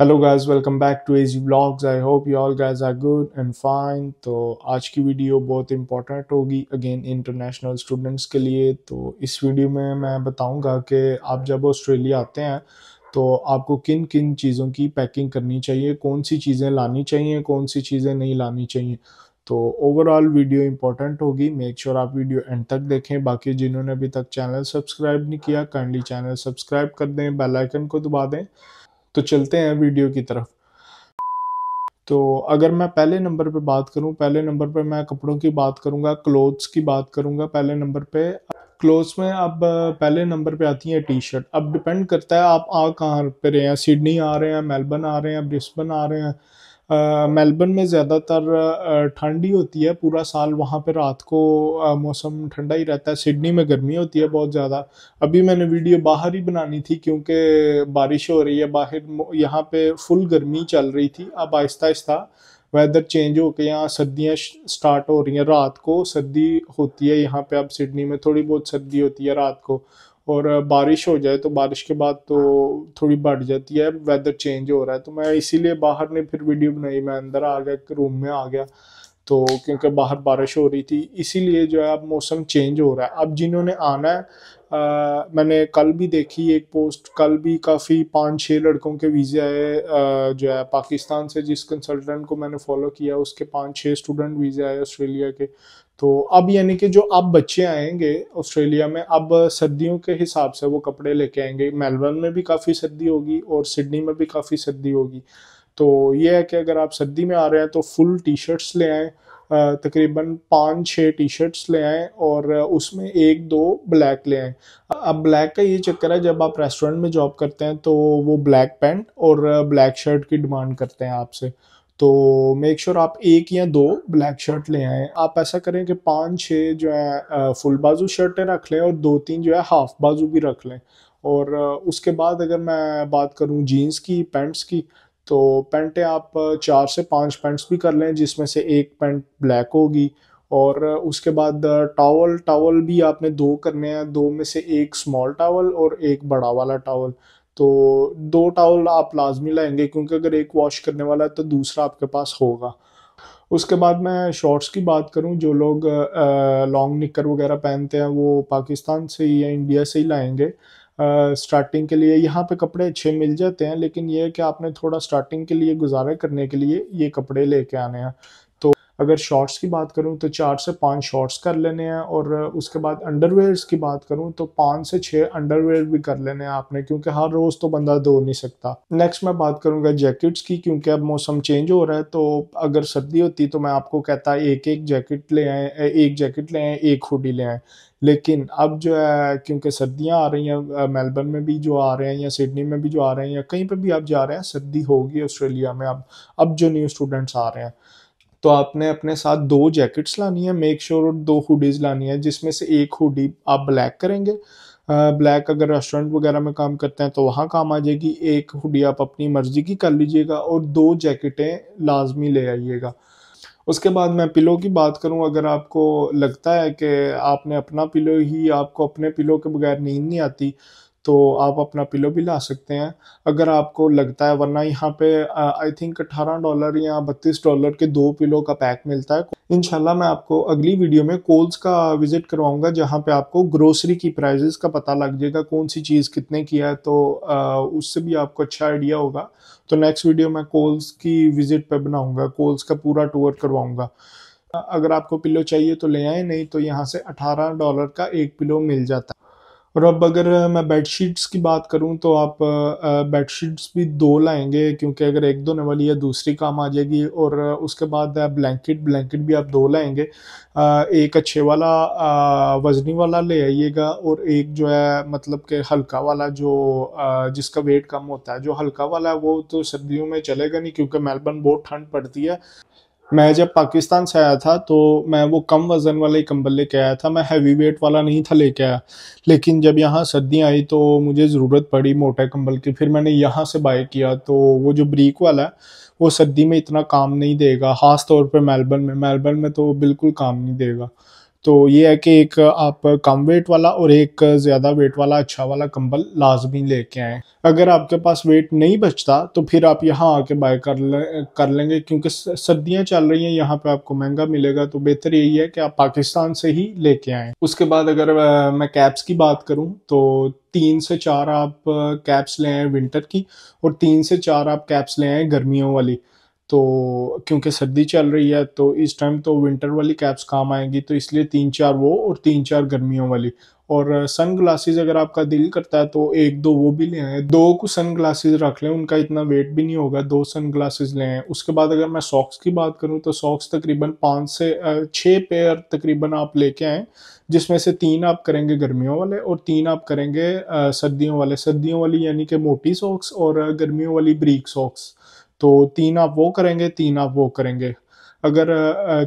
hello guys welcome back to AG blogs I hope you all guys are good and fine तो आज की video बहुत important होगी again international students के लिए तो इस वीडियो में मैं बताऊंगा कि आप जब ऑस्ट्रेलिया आते हैं तो आपको किन किन चीज़ों की पैकिंग करनी चाहिए कौन सी चीज़ें लानी चाहिए कौन सी चीज़ें नहीं लानी चाहिए तो ओवरऑल वीडियो इंपॉर्टेंट होगी मेक श्योर आप वीडियो एंड तक देखें बाकी जिन्होंने अभी तक चैनल सब्सक्राइब नहीं किया काइंडली चैनल सब्सक्राइब कर दें बेल आइकन को दबा दें तो चलते हैं वीडियो की तरफ तो अगर मैं पहले नंबर पे बात करूं पहले नंबर पे मैं कपड़ों की बात करूंगा क्लोथ्स की बात करूंगा पहले नंबर पे क्लोथ्स में अब पहले नंबर पे आती है टी शर्ट अब डिपेंड करता है आप आ कहाँ पे रहे हैं सिडनी आ रहे हैं मेलबर्न आ रहे हैं ब्रिस्बन आ रहे हैं मेलबर्न में ज़्यादातर ठंड ही होती है पूरा साल वहाँ पे रात को मौसम ठंडा ही रहता है सिडनी में गर्मी होती है बहुत ज़्यादा अभी मैंने वीडियो बाहर ही बनानी थी क्योंकि बारिश हो रही है बाहर यहाँ पे फुल गर्मी चल रही थी अब आहिस्ता आहिस्ता वेदर चेंज होकर यहाँ सर्दियाँ स्टार्ट हो रही हैं रात को सर्दी होती है यहाँ पे अब सिडनी में थोड़ी बहुत सर्दी होती है रात को और बारिश हो जाए तो बारिश के बाद तो थोड़ी बढ़ जाती है वेदर चेंज हो रहा है तो मैं इसीलिए बाहर ने फिर वीडियो बनाई मैं अंदर आ गया रूम में आ गया तो क्योंकि बाहर बारिश हो रही थी इसीलिए जो है अब मौसम चेंज हो रहा है अब जिन्होंने आना है आ, मैंने कल भी देखी एक पोस्ट कल भी काफ़ी पाँच छः लड़कों के वीज़े आए जो है पाकिस्तान से जिस कंसल्टेंट को मैंने फॉलो किया उसके पाँच छः स्टूडेंट वीज़े आए ऑस्ट्रेलिया के तो अब यानी कि जो अब बच्चे आएंगे ऑस्ट्रेलिया में अब सर्दियों के हिसाब से वो कपड़े लेके आएंगे मेलबर्न में भी काफ़ी सर्दी होगी और सिडनी में भी काफ़ी सर्दी होगी तो ये है कि अगर आप सर्दी में आ रहे हैं तो फुल टी शर्ट्स ले आएँ तकरीबन पाँच छः टी शर्ट्स ले आएँ और उसमें एक दो ब्लैक ले आएँ अब ब्लैक का ये चक्कर है जब आप रेस्टोरेंट में जॉब करते हैं तो वो ब्लैक पैंट और ब्लैक शर्ट की डिमांड करते हैं आपसे तो मेक श्योर sure आप एक या दो ब्लैक शर्ट ले आएँ आप ऐसा करें कि पाँच छः जो है फुल बाजू शर्टें रख लें और दो तीन जो है हाफ बाजू भी रख लें और उसके बाद अगर मैं बात करूँ जीन्स की पैंट्स की तो पेंटें आप चार से पांच पेंट्स भी कर लें जिसमें से एक पेंट ब्लैक होगी और उसके बाद टावल टावल भी आपने दो करने हैं दो में से एक स्मॉल टावल और एक बड़ा वाला टावल तो दो टावल आप लाजमी लाएंगे क्योंकि अगर एक वॉश करने वाला है तो दूसरा आपके पास होगा उसके बाद मैं शॉर्ट्स की बात करूं जो लोग लॉन्ग निकर वगैरह पहनते हैं वो पाकिस्तान से ही या इंडिया से ही लाएंगे स्टार्टिंग के लिए यहाँ पे कपड़े अच्छे मिल जाते हैं लेकिन ये है कि आपने थोड़ा स्टार्टिंग के लिए गुजारा करने के लिए ये कपड़े लेके आने हैं अगर शॉर्ट्स की बात करूँ तो चार से पाँच शॉर्ट्स कर लेने हैं और उसके बाद अंडरवेयर्स की बात करूँ तो पाँच से छः अंडरवेयर भी कर लेने हैं आपने क्योंकि हर रोज़ तो बंदा धो नहीं सकता नेक्स्ट मैं बात करूंगा जैकेट्स की क्योंकि अब मौसम चेंज हो रहा है तो अगर सर्दी होती तो मैं आपको कहता एक एक जैकेट ले आए एक जैकेट ले आए एक हुडी ले आए लेकिन अब जो है क्योंकि सर्दियाँ आ रही हैं मेलबर्न में भी जो आ रहे हैं या सिडनी में भी जो आ रहे हैं या कहीं पर भी आप जा रहे हैं सर्दी होगी ऑस्ट्रेलिया में अब अब जो न्यू स्टूडेंट्स आ रहे हैं तो आपने अपने साथ दो जैकेट्स लानी है मेक श्योर sure दो हुडीज़ लानी है जिसमें से एक हुडी आप ब्लैक करेंगे ब्लैक अगर रेस्टोरेंट वगैरह में काम करते हैं तो वहाँ काम आ जाएगी एक हुडी आप अपनी मर्ज़ी की कर लीजिएगा और दो जैकेटें लाजमी ले आइएगा उसके बाद मैं पिलो की बात करूं अगर आपको लगता है कि आपने अपना पिलो ही आपको अपने पिलो के बगैर नींद नहीं आती तो आप अपना पिलो भी ला सकते हैं अगर आपको लगता है वरना यहाँ पे आई थिंक अठारह डॉलर या बत्तीस डॉलर के दो पिलो का पैक मिलता है इनशाला मैं आपको अगली वीडियो में कोल्स का विजिट करवाऊंगा जहाँ पे आपको ग्रोसरी की प्राइजेस का पता लग जाएगा कौन सी चीज़ कितने की है तो उससे भी आपको अच्छा आइडिया होगा तो नेक्स्ट वीडियो मैं कोल्स की विजिट पर बनाऊंगा कोल्स का पूरा टूर करवाऊंगा अगर आपको पिलो चाहिए तो ले आए नहीं तो यहाँ से 18 डॉलर का एक पिलो मिल जाता है और अब अगर मैं बेडशीट्स की बात करूं तो आप बेडशीट्स भी दो लाएंगे क्योंकि अगर एक दो वाली है दूसरी काम आ जाएगी और उसके बाद ब्लैंकेट ब्लैंकेट भी आप दो लाएंगे एक अच्छे वाला वजनी वाला ले आइएगा और एक जो है मतलब के हल्का वाला जो जिसका वेट कम होता है जो हल्का वाला है वो तो सर्दियों में चलेगा नहीं क्योंकि मेलबर्न बहुत ठंड पड़ती है मैं जब पाकिस्तान से आया था तो मैं वो कम वज़न वाला कंबल लेके आया था मैं हैवी वेट वाला नहीं था लेके आया लेकिन जब यहाँ सर्दी आई तो मुझे ज़रूरत पड़ी मोटे कंबल की फिर मैंने यहाँ से बाय किया तो वो जो ब्रीक वाला है वो सर्दी में इतना काम नहीं देगा ख़ास तौर पर मेलबर्न में मेलबर्न में तो बिल्कुल काम नहीं देगा तो ये है कि एक आप कम वेट वाला और एक ज़्यादा वेट वाला अच्छा वाला कंबल लाजमी लेके आएँ अगर आपके पास वेट नहीं बचता तो फिर आप यहाँ आके बाय कर ले कर लेंगे क्योंकि सर्दियाँ चल रही हैं यहाँ पे आपको महंगा मिलेगा तो बेहतर यही है कि आप पाकिस्तान से ही लेके आएँ उसके बाद अगर मैं कैप्स की बात करूँ तो तीन से चार आप कैप्स ले आए विंटर की और तीन से चार आप कैप्स ले आए गर्मियों वाली तो क्योंकि सर्दी चल रही है तो इस टाइम तो विंटर वाली कैप्स काम आएंगी तो इसलिए तीन चार वो और तीन चार गर्मियों वाली और सन ग्लासेज अगर आपका दिल करता है तो एक दो वो भी ले आए दो को सन ग्लासेज रख लें उनका इतना वेट भी नहीं होगा दो सन ग्लासेज ले आए उसके बाद अगर मैं सॉक्स की बात करूं तो सॉक्स तकरीबन पाँच से छः पेयर तकरीबन आप लेके आए जिसमें से तीन आप करेंगे गर्मियों वाले और तीन आप करेंगे सर्दियों वाले सर्दियों वाली यानी कि मोटी सॉक्स और गर्मियों वाली ब्रीक सॉक्स तो तीन आप वो करेंगे तीन आप वो करेंगे अगर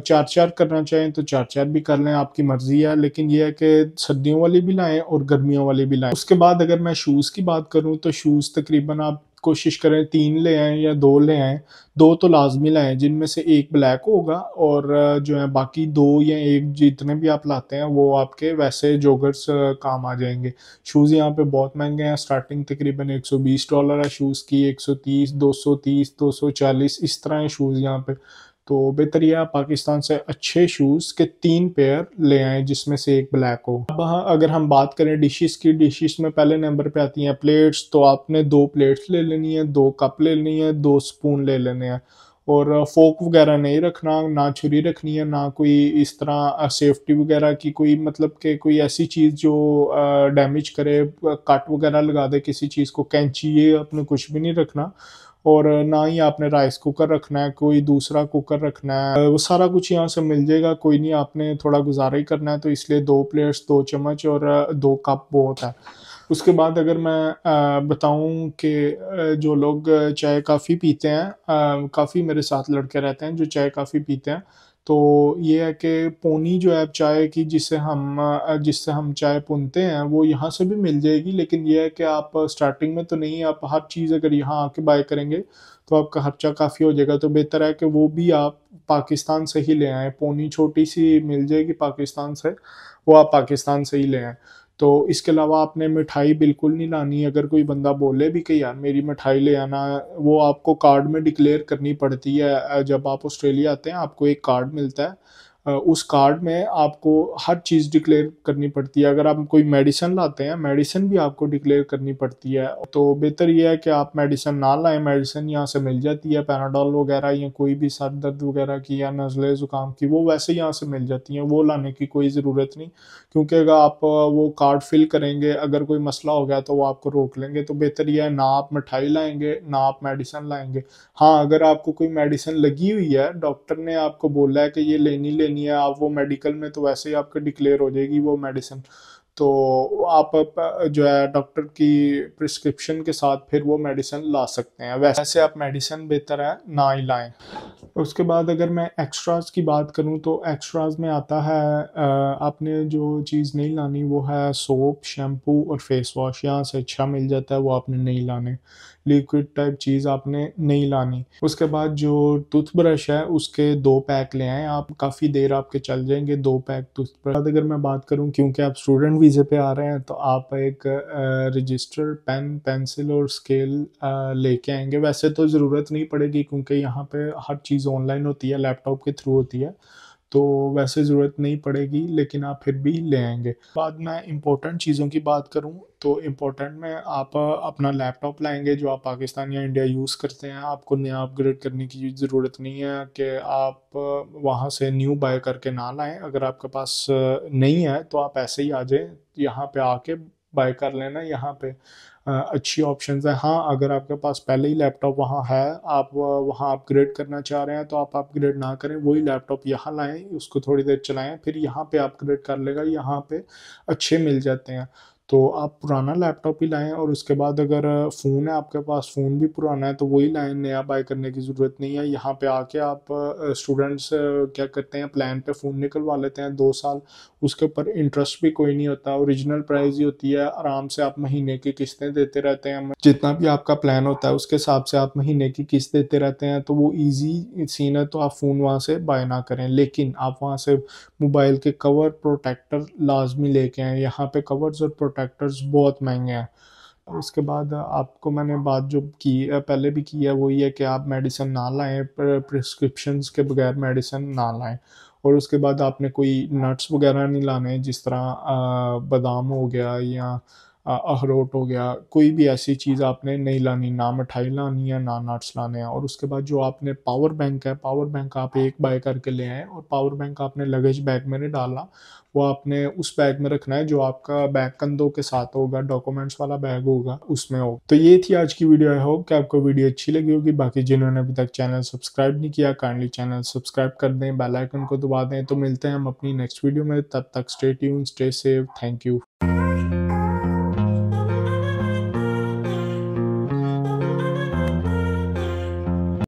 चार चार करना चाहें तो चार चार भी कर लें आपकी मर्ज़ी है लेकिन यह है कि सर्दियों वाली भी लाएं और गर्मियों वाली भी लाएं उसके बाद अगर मैं शूज़ की बात करूं तो शूज़ तकरीबन आप कोशिश करें तीन ले आएँ या दो ले आएँ दो तो लाजमी लाएँ जिनमें से एक ब्लैक होगा और जो है बाकी दो या एक जितने भी आप लाते हैं वो आपके वैसे जोगर्स काम आ जाएंगे शूज़ यहाँ पे बहुत महंगे हैं स्टार्टिंग तकरीबन 120 डॉलर है शूज़ की 130 230 240 इस तरह हैं शूज़ यहाँ पे तो बेहतर यह पाकिस्तान से अच्छे शूज़ के तीन पेयर ले आएँ जिसमें से एक ब्लैक हो अब हाँ, अगर हम बात करें डिशेस की डिशेस में पहले नंबर पे आती हैं प्लेट्स तो आपने दो प्लेट्स ले लेनी है दो कप ले लेनी है दो स्पून ले लेने हैं और फोक वगैरह नहीं रखना ना छुरी रखनी है ना कोई इस तरह सेफ्टी वगैरह की कोई मतलब के कोई ऐसी चीज़ जो डैमेज करे कट वगैरह लगा दे किसी चीज़ को कैंची ये अपने कुछ भी नहीं रखना और ना ही आपने राइस कुकर रखना है कोई दूसरा कुकर रखना है वो सारा कुछ यहाँ से मिल जाएगा कोई नहीं आपने थोड़ा गुजारा ही करना है तो इसलिए दो प्लेट्स दो चम्मच और दो कप बहुत है उसके बाद अगर मैं बताऊं कि जो लोग चाय काफ़ी पीते हैं काफ़ी मेरे साथ लड़के रहते हैं जो चाय काफ़ी पीते हैं तो ये है कि पोनी जो है चाय की जिसे हम जिससे हम चाय पुनते हैं वो यहाँ से भी मिल जाएगी लेकिन ये है कि आप स्टार्टिंग में तो नहीं आप हर चीज़ अगर यहाँ आके बाय करेंगे तो आपका खर्चा काफ़ी हो जाएगा तो बेहतर है कि वो भी आप पाकिस्तान से ही ले आएँ पोनी छोटी सी मिल जाएगी पाकिस्तान से वो आप पाकिस्तान से ही ले आएँ तो इसके अलावा आपने मिठाई बिल्कुल नहीं लानी अगर कोई बंदा बोले भी कि यार मेरी मिठाई ले आना वो आपको कार्ड में डिक्लेयर करनी पड़ती है जब आप ऑस्ट्रेलिया आते हैं आपको एक कार्ड मिलता है उस कार्ड में आपको हर चीज़ डिक्लेयर करनी पड़ती है अगर आप कोई मेडिसन लाते हैं मेडिसन भी आपको डिक्लेयर करनी पड़ती है तो बेहतर यह है कि आप मेडिसन ना लाएं मेडिसन यहाँ से मिल जाती है पैराडॉल वगैरह या कोई भी सर दर्द वगैरह की या नज़ले ज़ुकाम की वो वैसे यहाँ से मिल जाती हैं वो लाने की कोई ज़रूरत नहीं क्योंकि अगर आप वो कार्ड फिल करेंगे अगर कोई मसला हो गया तो वो आपको रोक लेंगे तो बेहतर यह है ना आप मिठाई लाएंगे ना आप मेडिसन लाएंगे हाँ अगर आपको कोई मेडिसन लगी हुई है डॉक्टर ने आपको बोला है कि ये लेनी लेनी नहीं है आप वो मेडिकल में तो वैसे ही आपके डिक्लेयर हो जाएगी वो मेडिसिन तो आप जो है डॉक्टर की प्रिस्क्रिप्शन के साथ फिर वो मेडिसिन ला सकते हैं वैसे आप मेडिसिन बेहतर है ना ही लाएं उसके बाद अगर मैं एक्स्ट्राज की बात करूं तो एक्स्ट्राज में आता है आपने जो चीज़ नहीं लानी वो है सोप शैम्पू और फेस वॉश यहाँ से अच्छा मिल जाता है वो आपने नहीं लाने लिक्विड टाइप चीज़ आपने नहीं लानी उसके बाद जो टूथब्रश है उसके दो पैक ले आएँ आप काफ़ी देर आपके चल जाएंगे दो पैक टूथब्रश अगर मैं बात करूँ क्योंकि आप स्टूडेंट वीज़े पे आ रहे हैं तो आप एक रजिस्टर पेन पेंसिल और स्केल लेके आएंगे वैसे तो ज़रूरत नहीं पड़ेगी क्योंकि यहाँ पे हर चीज़ ऑनलाइन होती है लैपटॉप के थ्रू होती है तो वैसे ज़रूरत नहीं पड़ेगी लेकिन आप फिर भी ले आएंगे बाद में इम्पोर्टेंट चीज़ों की बात करूँ तो इम्पोर्टेंट में आप अपना लैपटॉप लाएंगे जो आप पाकिस्तान या इंडिया यूज़ करते हैं आपको नया अपग्रेड करने की ज़रूरत नहीं है कि आप वहाँ से न्यू बाय करके ना लाएं अगर आपके पास नहीं है तो आप ऐसे ही आ जाएँ यहाँ पे आके बाय कर लेना यहाँ पे अच्छी ऑप्शन है हाँ अगर आपके पास पहले ही लैपटॉप वहाँ है आप वहाँ अपग्रेड करना चाह रहे हैं तो आप अपग्रेड ना करें वही लैपटॉप यहाँ लाएं उसको थोड़ी देर चलाएं फिर यहाँ पे अपग्रेड कर लेगा यहाँ पे अच्छे मिल जाते हैं तो आप पुराना लैपटॉप ही लाएं और उसके बाद अगर फ़ोन है आपके पास फ़ोन भी पुराना है तो वही लाएं नया बाय करने की ज़रूरत नहीं है यहाँ पे आके आप स्टूडेंट्स क्या करते हैं प्लान पे फ़ोन निकलवा लेते हैं दो साल उसके ऊपर इंटरेस्ट भी कोई नहीं होता ओरिजिनल प्राइस ही होती है आराम से आप महीने की किस्तें देते रहते हैं जितना भी आपका प्लान होता है उसके हिसाब से आप महीने की किस्त देते रहते हैं तो वो ईजी सीन है तो आप फ़ोन वहाँ से बाय ना करें लेकिन आप वहाँ से मोबाइल के कवर प्रोटेक्टर लाजमी लेके आए यहाँ पर कवर्स और प्रोटेक्टर्स बहुत महंगे हैं उसके बाद आपको मैंने बात जो की पहले भी की है वो ये है कि आप मेडिसिन ना लाएं प्रिस्क्रिप्शंस के बगैर मेडिसिन ना लाएं और उसके बाद आपने कोई नट्स वगैरह नहीं लाने जिस तरह बादाम हो गया या अखरोट हो गया कोई भी ऐसी चीज़ आपने नहीं लानी ना मिठाई लानी है ना नट्स लाने हैं और उसके बाद जो आपने पावर बैंक है पावर बैंक आप एक बाय करके ले आए और पावर बैंक आपने लगेज बैग में नहीं डाला वो आपने उस बैग में रखना है जो आपका बैग कंधों के साथ होगा डॉक्यूमेंट्स वाला बैग होगा उसमें हो तो ये थी आज की वीडियो आई होप कि आपको वीडियो अच्छी लगी होगी बाकी जिन्होंने अभी तक चैनल सब्सक्राइब नहीं किया काइंडली चैनल सब्सक्राइब कर दें बेल आइकन को दबा दें तो मिलते हैं हम अपनी नेक्स्ट वीडियो में तब तक stay tune stay safe thank you